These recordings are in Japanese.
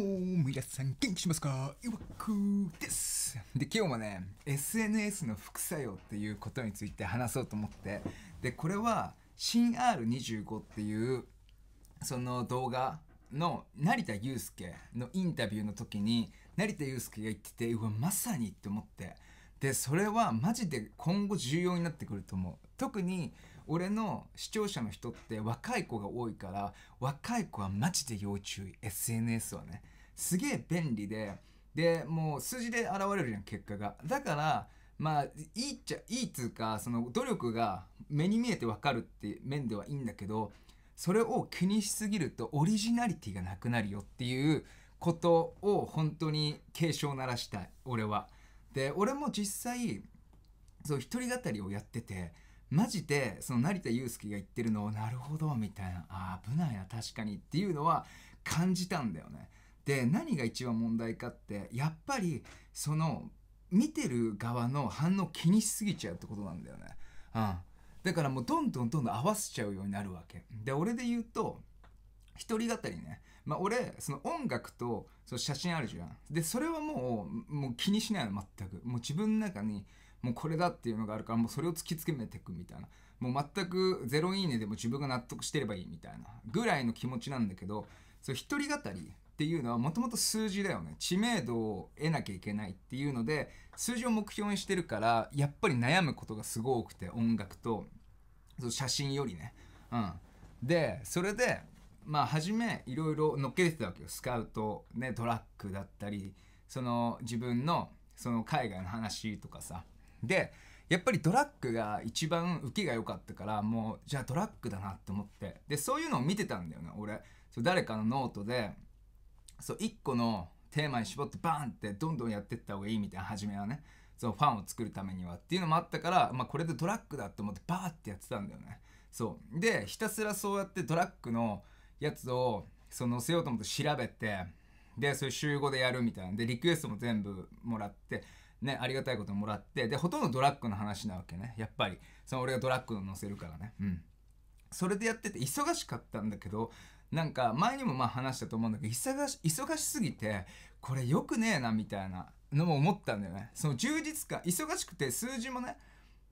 うも皆さん元気しますかいわくですで今日もね SNS の副作用っていうことについて話そうと思ってでこれは新 R25 っていうその動画の成田悠介のインタビューの時に成田悠介が言っててうわまさにって思ってでそれはマジで今後重要になってくると思う特に俺の視聴者の人って若い子が多いから若い子はマジで要注意 SNS はねすげえ便利ででもう数字で現れるじゃん結果がだからまあいいっちゃいいっつうかその努力が目に見えて分かるって面ではいいんだけどそれを気にしすぎるとオリジナリティがなくなるよっていうことを本当に警鐘を鳴らしたい俺は。で俺も実際そう一人語りをやっててマジでその成田悠輔が言ってるのをなるほどみたいなあ危ないな確かにっていうのは感じたんだよね。で何が一番問題かってやっぱりその見てる側の反応気にしすぎちゃうってことなんだよね。うん、だからもうどんどんどんどん合わせちゃうようになるわけ。で俺で言うと一人語りね、まあ、俺その音楽とその写真あるじゃんでそれはもうもう気にしないの全くもう自分の中にもうこれだっていうのがあるからもうそれを突き詰めていくみたいなもう全くゼロいいねでも自分が納得してればいいみたいなぐらいの気持ちなんだけどそれ一人語りっていうのはもともと数字だよね知名度を得なきゃいけないっていうので数字を目標にしてるからやっぱり悩むことがすごくて音楽とそ写真よりねうんでそれでまあ初めいろいろ乗っけてたわけよスカウトねトラックだったりその自分のその海外の話とかさでやっぱりドラッグが一番受けが良かったからもうじゃあドラッグだなって思ってでそういうのを見てたんだよね俺そう誰かのノートでそう1個のテーマに絞ってバーンってどんどんやってった方がいいみたいな初めはねそうファンを作るためにはっていうのもあったから、まあ、これでドラッグだって思ってバーってやってたんだよねそうでひたすらそうやってドラッグのやつをそう載せようと思って調べてでそれ週5でやるみたいなんでリクエストも全部もらってね、ありがたいこともらってでほとんどドラッグの話なわけねやっぱりその俺がドラッグの載せるからねうんそれでやってて忙しかったんだけどなんか前にもまあ話したと思うんだけど忙し忙しすぎてこれよくねえなみたいなのも思ったんだよねその充実感忙しくて数字もね、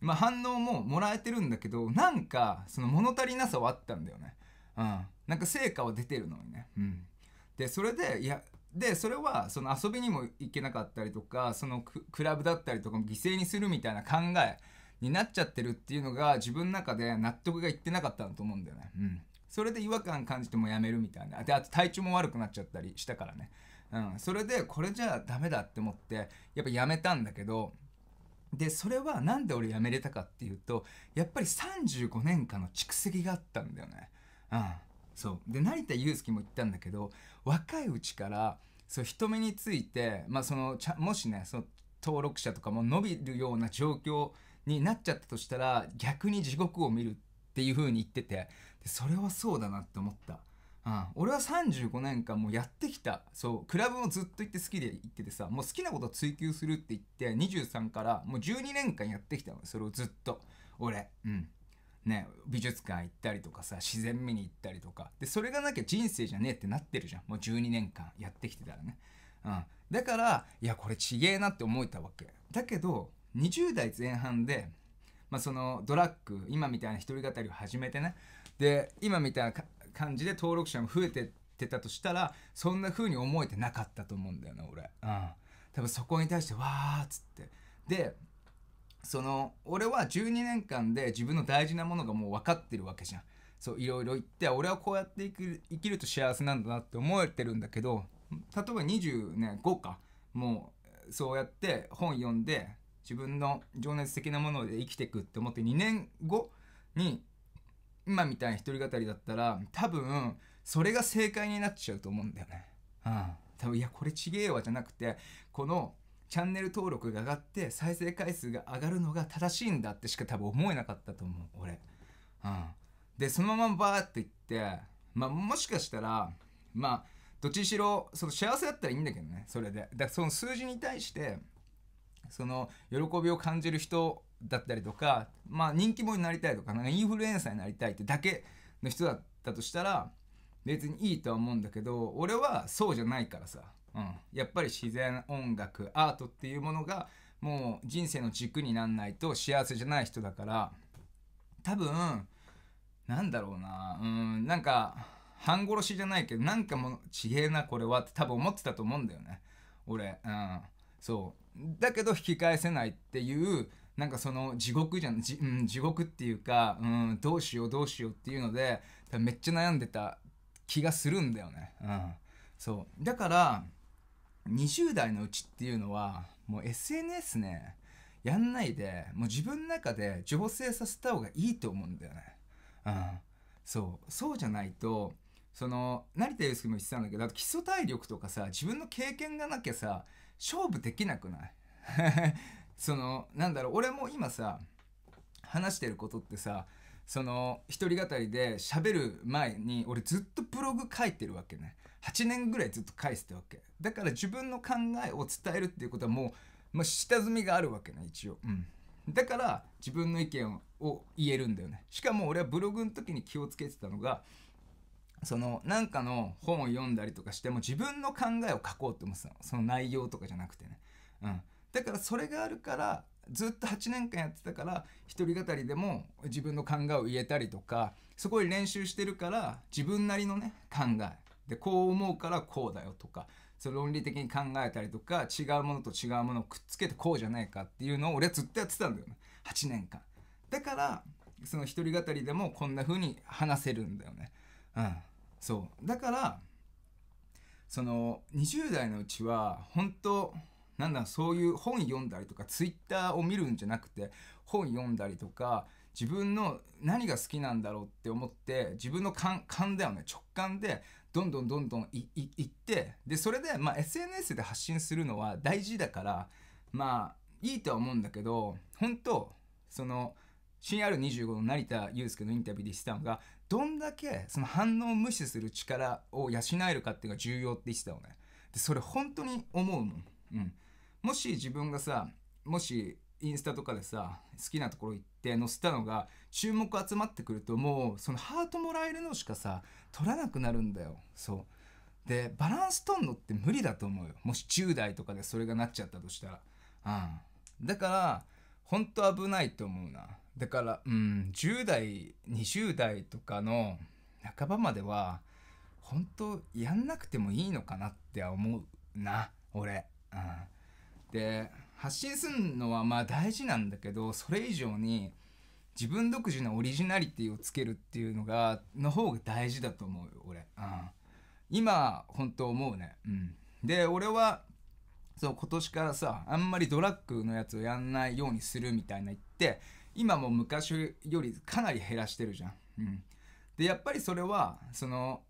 まあ、反応ももらえてるんだけどなんかその物足りなさはあったんだよねうんなんか成果は出てるのにねうんでそれでいやでそれはその遊びにも行けなかったりとかそのクラブだったりとかも犠牲にするみたいな考えになっちゃってるっていうのが自分の中で納得がいってなかったんだと思うんだよね。うん、それで違和感感じてもやめるみたいなであと体調も悪くなっちゃったりしたからね、うん、それでこれじゃダメだって思ってやっぱやめたんだけどでそれは何で俺やめれたかっていうとやっぱり35年間の蓄積があったんだよね。うんそうで成田悠輔も言ったんだけど若いうちからそう人目について、まあ、そのもしねその登録者とかも伸びるような状況になっちゃったとしたら逆に地獄を見るっていう風に言っててそれはそうだなって思った。うん、俺は35年間もうやってきたそうクラブもずっと行って好きで行っててさもう好きなことを追求するって言って23からもう12年間やってきたのそれをずっと俺うんね、美術館行ったりとかさ自然見に行ったりとかでそれがなきゃ人生じゃねえってなってるじゃんもう12年間やってきてたらね、うん、だからいやこれちげえなって思えたわけだけど20代前半で、まあ、そのドラッグ今みたいな一人語りを始めてねで今みたいな感じで登録者も増えてってたとしたらそんな風に思えてなかったと思うんだよな俺、うん、多分そこに対してわーっつってでその俺は12年間で自分の大事なものがもう分かってるわけじゃんそういろいろ言って俺はこうやって生き生きると幸せなんだなって思えてるんだけど例えば2 0年後かもうそうやって本読んで自分の情熱的なもので生きていくって思って2年後に今みたいな一人語りだったら多分それが正解になっちゃうと思うんだよね。うん、多分いやこれちげえわじゃなくてこのチャンネル登録が上がって再生回数が上がるのが正しいんだってしか多分思えなかったと思う俺うんでそのままバーっていってまあもしかしたらまあどっちにしろその幸せだったらいいんだけどねそれでだからその数字に対してその喜びを感じる人だったりとかまあ人気者になりたいとかなんかインフルエンサーになりたいってだけの人だったとしたら別にいいとは思うんだけど俺はそうじゃないからさうん、やっぱり自然音楽アートっていうものがもう人生の軸になんないと幸せじゃない人だから多分なんだろうなうんなんか半殺しじゃないけどなんかもうちげえなこれはって多分思ってたと思うんだよね俺、うん、そうだけど引き返せないっていうなんかその地獄じゃんじ、うん、地獄っていうか、うん、どうしようどうしようっていうのでめっちゃ悩んでた気がするんだよね、うん、そうだから20代のうちっていうのは、もう SNS ね、やんないで、もう自分の中で醸成させた方がいいと思うんだよね。うん。そう。そうじゃないと、その、成田悠介も言ってたんだけど、基礎体力とかさ、自分の経験がなきゃさ、勝負できなくない その、なんだろう、俺も今さ、話してることってさ、その一人語りで喋る前に俺ずっとブログ書いてるわけね8年ぐらいずっと返してわけだから自分の考えを伝えるっていうことはもう、まあ、下積みがあるわけね一応、うん、だから自分の意見を言えるんだよねしかも俺はブログの時に気をつけてたのがそのなんかの本を読んだりとかしても自分の考えを書こうって思ってたのその内容とかじゃなくてね、うん、だからそれがあるからずっと8年間やってたから一人語りでも自分の考えを言えたりとかすごい練習してるから自分なりのね考えでこう思うからこうだよとかそれ論理的に考えたりとか違うものと違うものをくっつけてこうじゃないかっていうのを俺はずっとやってたんだよね8年間だからその一人語りでもこんな風に話せるんだよねうんそうだからその20代のうちは本当なんだそういう本読んだりとかツイッターを見るんじゃなくて本読んだりとか自分の何が好きなんだろうって思って自分の勘勘だよね直感でどんどんどんどんいいいってでそれで、まあ、SNS で発信するのは大事だからまあいいとは思うんだけど本当その CR25 の成田悠介のインタビューでしたのがどんだけその反応を無視する力を養えるかっていうのが重要って言ってたよねでそれ本当に思うもん、うん、もし自分がさもしインスタとかでさ好きなところ行って載せたのが注目集まってくるともうそのハートもらえるのしかさ取らなくなるんだよそうでバランス取んのって無理だと思うよもし10代とかでそれがなっちゃったとしたらうんだからほんと危ないと思うなだからうん10代20代とかの半ばまでは本当やんなくてもいいのかなって思うな俺うんで発信するのはまあ大事なんだけどそれ以上に自分独自のオリジナリティをつけるっていうのがの方が大事だと思うよ俺、うん、今本当思うね、うん、で俺はそう今年からさあんまりドラッグのやつをやんないようにするみたいな言って今も昔よりかなり減らしてるじゃん、うん、でやっぱりそれはその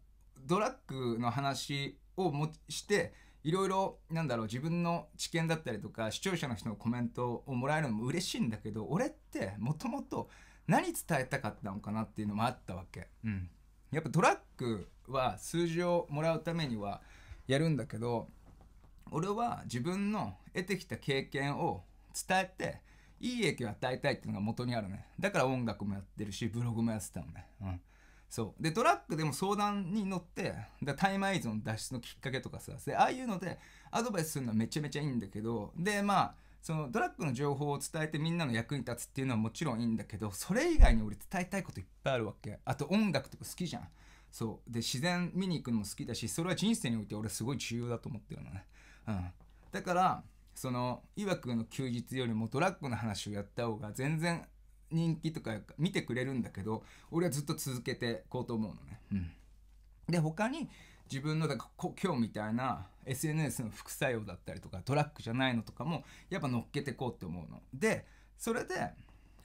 ドラッグの話をもしていろいろなんだろう自分の知見だったりとか視聴者の人のコメントをもらえるのも嬉しいんだけど俺ってもともと何伝えたかったのかなっていうのもあったわけ、うん、やっぱドラッグは数字をもらうためにはやるんだけど俺は自分の得てきた経験を伝えていい影響を与えたいっていうのが元にあるねだから音楽もやってるしブログもやってたのね、うんそうでトラックでも相談に乗ってタイマー依の脱出のきっかけとかさでああいうのでアドバイスするのはめちゃめちゃいいんだけどでまあそのドラッグの情報を伝えてみんなの役に立つっていうのはもちろんいいんだけどそれ以外に俺伝えたいこといっぱいあるわけあと音楽とか好きじゃんそうで自然見に行くのも好きだしそれは人生において俺すごい重要だと思ってるのね、うん、だからそのいわくの休日よりもドラッグの話をやった方が全然人気とか見てくれるんだけど俺はずっと続けてこうと思うのね。うん、で他に自分のだ今日みたいな SNS の副作用だったりとかトラックじゃないのとかもやっぱ乗っけてこうって思うの。でそれで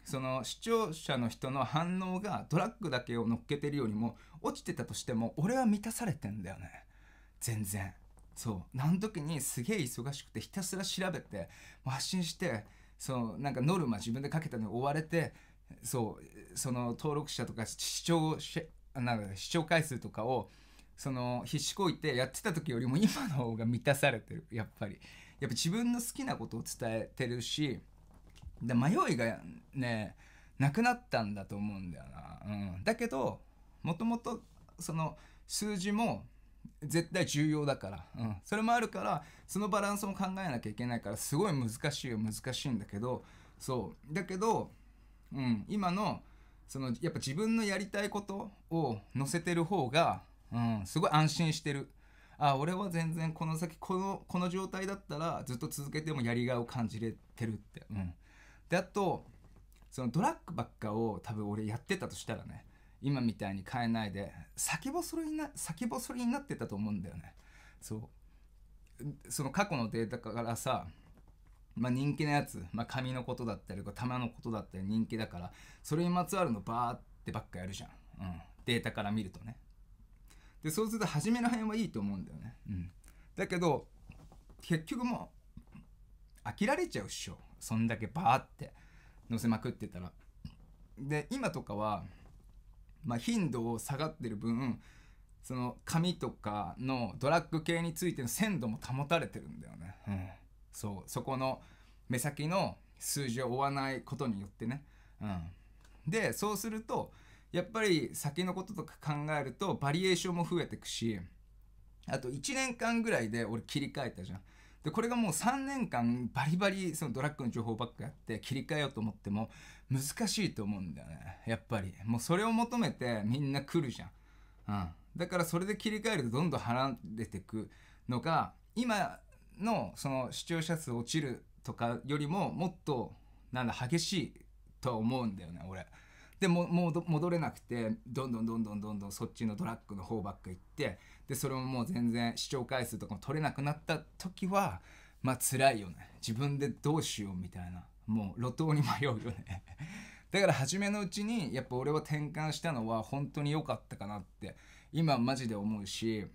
その視聴者の人の反応がトラックだけを乗っけてるよりも落ちてたとしても俺は満たされてんだよね全然そうあの時にすげえ忙しくてひたすら調べて発信してそのなんかノルマ自分でかけたのに追われてそうその登録者とか視聴なんか視聴回数とかをその必死こいてやってた時よりも今の方が満たされてるやっぱりやっぱ自分の好きなことを伝えてるしで迷いがねなくなったんだと思うんだよな、うん、だけどもともとその数字も絶対重要だから、うん、それもあるからそのバランスも考えなきゃいけないからすごい難しいよ難しいんだけどそうだけど、うん、今のそのやっぱ自分のやりたいことを載せてる方が、うん、すごい安心してる。あ俺は全然この先このこの状態だったらずっと続けてもやりがいを感じれてるって。うん、であとそのドラッグばっかを多分俺やってたとしたらね今みたいに変えないで先細りにな先細りになってたと思うんだよねそうその過去のデータからさまあ、人気のやつ、まあ、紙のことだったりとか玉のことだったり人気だからそれにまつわるのバーってばっかやるじゃん、うん、データから見るとねでそうすると初めの辺はいいと思うんだよね、うん、だけど結局もう飽きられちゃうっしょそんだけバーって載せまくってたらで今とかはまあ、頻度を下がってる分その髪とかのドラッグ系についての鮮度も保たれてるんだよね、うん、そうそこの目先の数字を追わないことによってね、うん、でそうするとやっぱり先のこととか考えるとバリエーションも増えてくしあと1年間ぐらいで俺切り替えたじゃんでこれがもう3年間バリバリそのドラッグの情報ばっかやって切り替えようと思っても難しいと思うんだよねやっぱりもうそれを求めてみんな来るじゃん、うん、だからそれで切り替えるとどんどん離れてくのが今のその視聴者数落ちるとかよりももっとなんだ激しいとは思うんだよね俺。でももう戻れなくてどんどんどんどんどんどんそっちのドラッグの方ばっか行ってでそれももう全然視聴回数とかも取れなくなった時はまあ辛いよね自分でどうしようみたいなもう路頭に迷うよね だから初めのうちにやっぱ俺は転換したのは本当に良かったかなって今マジで思うし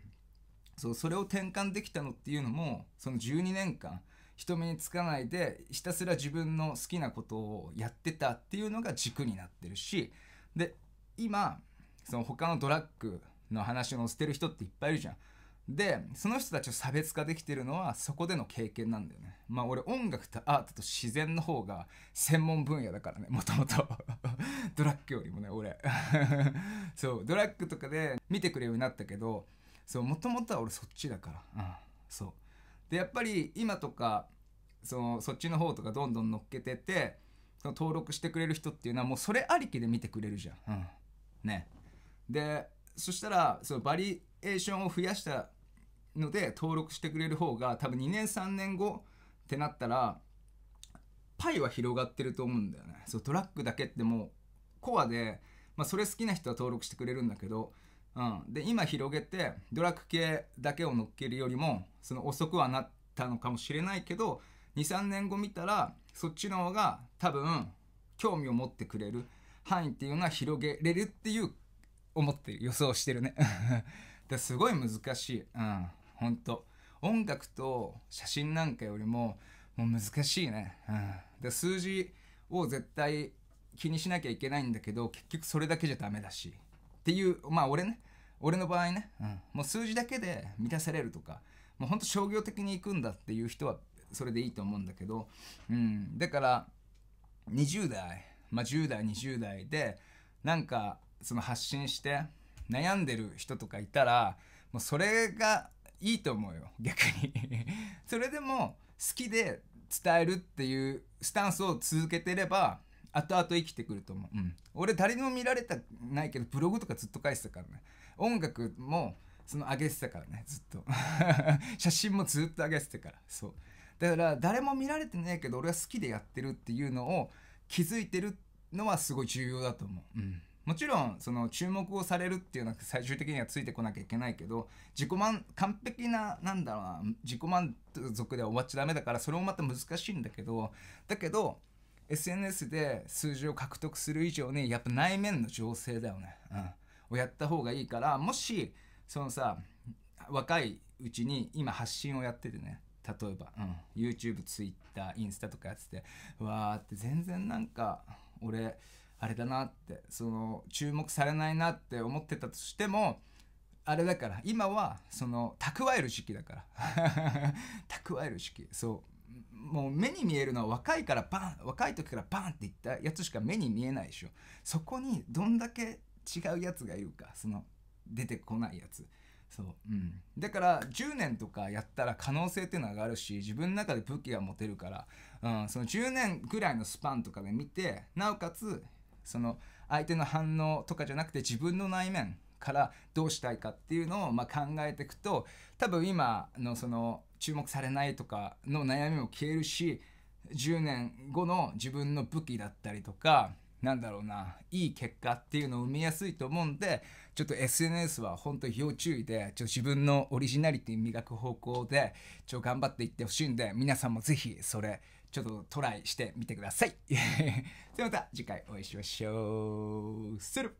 そうそれを転換できたのっていうのもその12年間人目につかないでひたすら自分の好きなことをやってたっていうのが軸になってるしで今その他のドラッグの話を捨てる人っていっぱいいるじゃん。で、その人たちを差別化できてるのはそこでの経験なんだよね。まあ俺音楽とアートと自然の方が専門分野だからね、もともと。ドラッグよりもね、俺。そう、ドラッグとかで見てくれるようになったけど、そう、もともとは俺そっちだから。うん、そう。で、やっぱり今とか、そのそっちの方とかどんどん乗っけてて、その登録してくれる人っていうのはもうそれありきで見てくれるじゃん。うん。ね。で、そしたらそのバリエーションを増やしたので登録してくれる方が多分2年3年後ってなったらパイは広がってると思うんだよねそうトラックだけってもうコアで、まあ、それ好きな人は登録してくれるんだけど、うん、で今広げてドラッグ系だけを乗っけるよりもその遅くはなったのかもしれないけど23年後見たらそっちの方が多分興味を持ってくれる範囲っていうのは広げれるっていう思ってる予想してるねだ すごい難しいうんほんと音楽と写真なんかよりももう難しいね、うん、数字を絶対気にしなきゃいけないんだけど結局それだけじゃダメだしっていうまあ俺ね俺の場合ね、うん、もう数字だけで満たされるとかもうほんと商業的に行くんだっていう人はそれでいいと思うんだけど、うん、だから20代、まあ、10代20代でなんかその発信して悩んでる人とかいたらもうそれがいいと思うよ逆に それでも好きで伝えるっていうスタンスを続けてれば後々生きてくると思う、うん、俺誰にも見られたないけどブログとかずっと返してたからね音楽もその上げてたからねずっと 写真もずっと上げてたからそうだから誰も見られてないけど俺は好きでやってるっていうのを気づいてるのはすごい重要だと思ううんもちろんその注目をされるっていうのは最終的にはついてこなきゃいけないけど自己満完璧ななんだろうな自己満足では終わっちゃダメだからそれもまた難しいんだけどだけど SNS で数字を獲得する以上にやっぱ内面の情勢だよね、うん、をやった方がいいからもしそのさ若いうちに今発信をやっててね例えば、うん、YouTube、Twitter、インスタとかやっててわーって全然なんか俺あれだなってその注目されないなって思ってたとしてもあれだから今はその蓄える時期だから 蓄える時期そうもう目に見えるのは若いからバン若い時からバンっていったやつしか目に見えないでしょそこにどんだけ違うやつがいるかその出てこないやつそう、うん、だから10年とかやったら可能性っていうのがあるし自分の中で武器が持てるから、うん、その10年ぐらいのスパンとかで見てなおかつその相手の反応とかじゃなくて自分の内面からどうしたいかっていうのをま考えていくと多分今のその注目されないとかの悩みも消えるし10年後の自分の武器だったりとかなんだろうないい結果っていうのを生みやすいと思うんでちょっと SNS は本当に要注意でちょ自分のオリジナリティ磨く方向でちょ頑張っていってほしいんで皆さんも是非それちょっとトライしてみてください。ではまた次回お会いしましょう。する